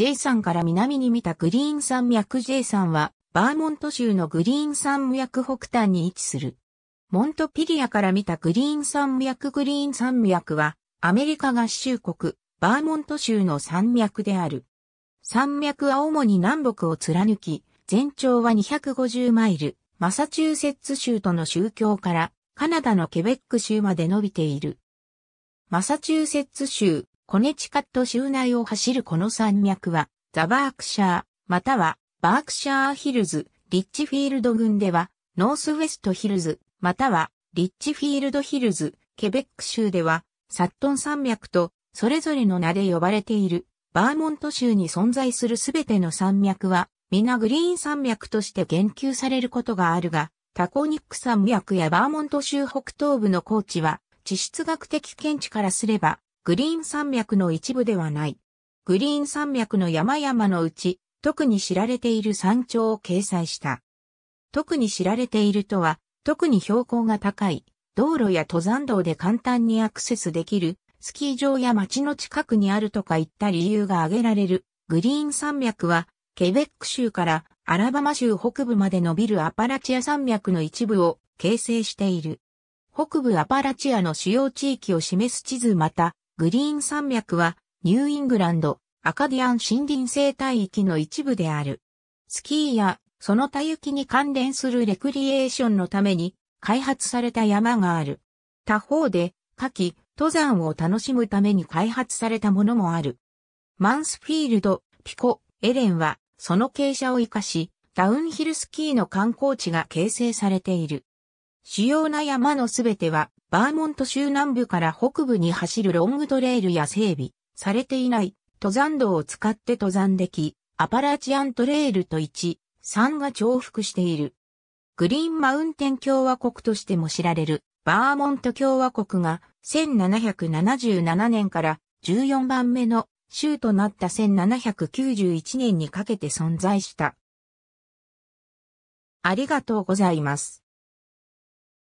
J んから南に見たグリーン山脈 J んは、バーモント州のグリーン山脈北端に位置する。モントピリアから見たグリーン山脈グリーン山脈は、アメリカ合衆国、バーモント州の山脈である。山脈は主に南北を貫き、全長は250マイル、マサチューセッツ州との宗教から、カナダのケベック州まで伸びている。マサチューセッツ州、コネチカット州内を走るこの山脈は、ザ・バークシャー、または、バークシャーヒルズ、リッチフィールド郡では、ノースウェストヒルズ、または、リッチフィールドヒルズ、ケベック州では、サットン山脈と、それぞれの名で呼ばれている、バーモント州に存在するすべての山脈は、皆グリーン山脈として言及されることがあるが、タコニック山脈やバーモント州北東部の高地は、地質学的見地からすれば、グリーン山脈の一部ではない。グリーン山脈の山々のうち、特に知られている山頂を掲載した。特に知られているとは、特に標高が高い、道路や登山道で簡単にアクセスできる、スキー場や街の近くにあるとかいった理由が挙げられる。グリーン山脈は、ケベック州からアラバマ州北部まで伸びるアパラチア山脈の一部を形成している。北部アパラチアの主要地域を示す地図また、グリーン山脈はニューイングランド、アカディアン森林生態域の一部である。スキーやその他雪に関連するレクリエーションのために開発された山がある。他方で、夏季、登山を楽しむために開発されたものもある。マンスフィールド、ピコ、エレンは、その傾斜を生かし、ダウンヒルスキーの観光地が形成されている。主要な山のすべてはバーモント州南部から北部に走るロングトレイルや整備されていない登山道を使って登山でき、アパラチアントレイルと1、3が重複している。グリーンマウンテン共和国としても知られるバーモント共和国が1777年から14番目の州となった1791年にかけて存在した。ありがとうございます。